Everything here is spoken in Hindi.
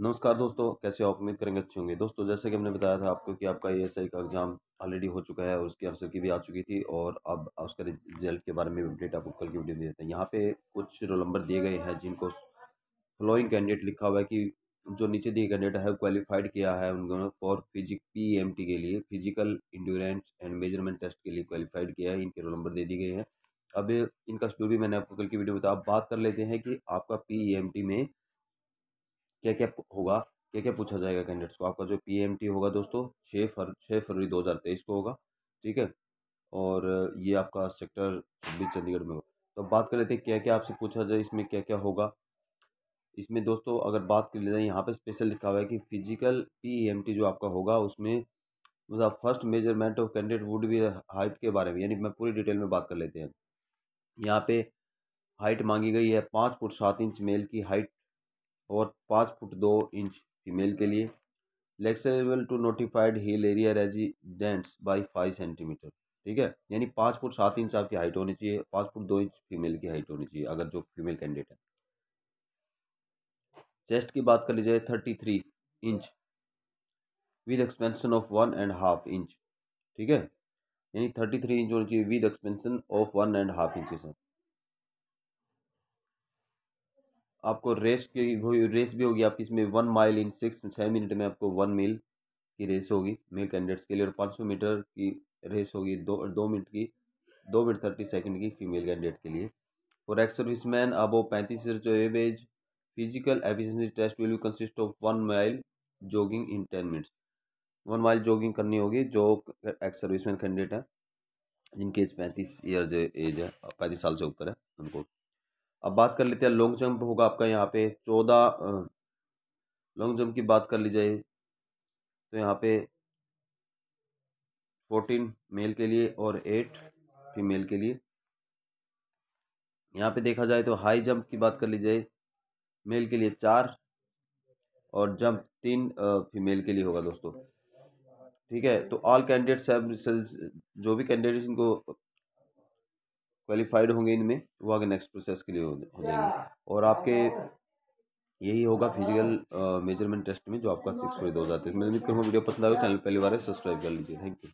नमस्कार दोस्तों कैसे आप उम्मीद करेंगे अच्छे होंगे दोस्तों जैसे कि हमने बताया था आपको कि आपका ई e का एग्ज़ाम ऑलरेडी हो चुका है और उसकी आंसर की भी आ चुकी थी और अब उसका रिजल्ट के बारे में अपडेट आपको कल की वीडियो देते हैं यहाँ पे कुछ रोल नंबर दिए गए हैं जिनको फ्लोइंग कैंडिडेट लिखा हुआ है कि जो नीचे दिए कैंडिडेट है क्वालिफाइड किया है उन्होंने for physic P M T के लिए physical endurance and measurement test के लिए क्वालिफाइड किया है इनके रोल नंबर दे दिए गए हैं अब इनका स्टोरी भी मैंने आपको कल की वीडियो में बताया बात कर लेते हैं कि आपका पी एम टी में क्या क्या होगा क्या क्या पूछा जाएगा कैंडिडेट्स को आपका जो पीएमटी होगा दोस्तों छः फर छः फरवरी दो हज़ार तेईस को होगा ठीक है और ये आपका सेक्टर छब्बीस चंडीगढ़ में होगा तो बात कर लेते हैं क्या क्या आपसे पूछा जाए इसमें क्या क्या होगा इसमें दोस्तों अगर बात कर लेते हैं यहाँ पे स्पेशल लिखा हुआ है कि फिजिकल पी जो आपका होगा उसमें मतलब first measurement of candidate would भी हाइट के बारे में यानी मैं पूरी डिटेल में बात कर लेते हैं यहाँ पे हाइट मांगी गई है पाँच फुट सात इंच मेल की हाइट और पाँच फुट दो इंच फीमेल के लिए leg to notified hill area residents by five centimetre ठीक है यानी पाँच फुट सात इंच आपकी हाइट होनी चाहिए पाँच फुट दो इंच फीमेल की हाइट होनी चाहिए अगर जो फीमेल कैंडिडेट है चेस्ट की बात कर ली जाए thirty three inch with expansion of one and half inch ठीक है यानी थर्टी थ्री इंच होनी चाहिए with expansion of one and half के साथ आपको रेस की रेस भी होगी आपकी इसमें वन माइल इन सिक्स छः मिनट में आपको वन मील की रेस होगी मेल कैंडिडेट्स के लिए और पाँच सौ मीटर की रेस होगी दो दो मिनट की दो मिनट थर्टी सेकेंड की फीमेल कैंडिडेट के लिए for ex service man above पैंतीस ईयर जो ages physical efficiency test will consist of one mile jogging in ten minutes one mile jogging करनी होगी जो एक्स मैन कैंडिडेट है जिनकी एज पैंतीस ईयर एज है पैंतीस साल से ऊपर है उनको अब बात कर लेते हैं लॉन्ग जंप होगा आपका यहाँ पे चौदह लॉन्ग जंप की बात कर ली जाए तो यहाँ पे फोर्टीन मेल के लिए और एट फीमेल के लिए यहाँ पे देखा जाए तो हाई जंप की बात कर ली जाए मेल के लिए चार और जंप तीन फीमेल के लिए होगा दोस्तों ठीक है तो ऑल कैंडिडेट्स हैव जो भी कैंडिडेट्स इनको क्वालिफाइड होंगे इनमें वो आगे नेक्स्ट प्रोसेस के लिए हो जाएंगे और आपके यही होगा फिजिकल मेजरमेंट टेस्ट में जो आपका सिक्स फोर दो हज़ार तेईस मेरे मित्र वीडियो पसंद आए चैनल तो पहली बार सब्सक्राइब कर लीजिए थैंक यू